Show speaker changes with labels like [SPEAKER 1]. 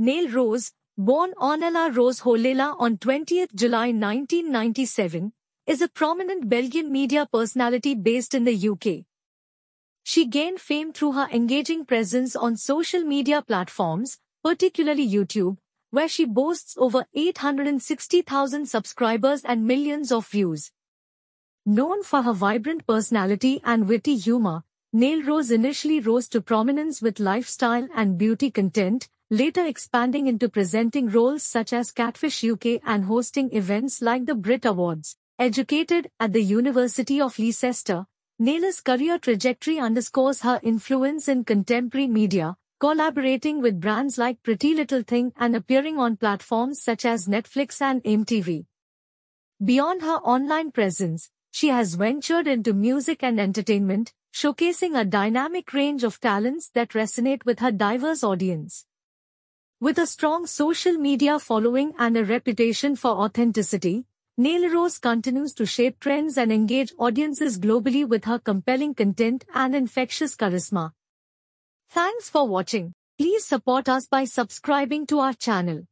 [SPEAKER 1] Neil Rose, born Ornella Rose Holela on 20 July 1997, is a prominent Belgian media personality based in the UK. She gained fame through her engaging presence on social media platforms, particularly YouTube, where she boasts over 860,000 subscribers and millions of views. Known for her vibrant personality and witty humor, Neil Rose initially rose to prominence with lifestyle and beauty content, later expanding into presenting roles such as Catfish UK and hosting events like the Brit Awards. Educated at the University of Leicester, Naylor's career trajectory underscores her influence in contemporary media, collaborating with brands like Pretty Little Thing and appearing on platforms such as Netflix and MTV. Beyond her online presence, she has ventured into music and entertainment, showcasing a dynamic range of talents that resonate with her diverse audience. With a strong social media following and a reputation for authenticity, Rose continues to shape trends and engage audiences globally with her compelling content and infectious charisma. Thanks for watching. Please support us by subscribing to our channel.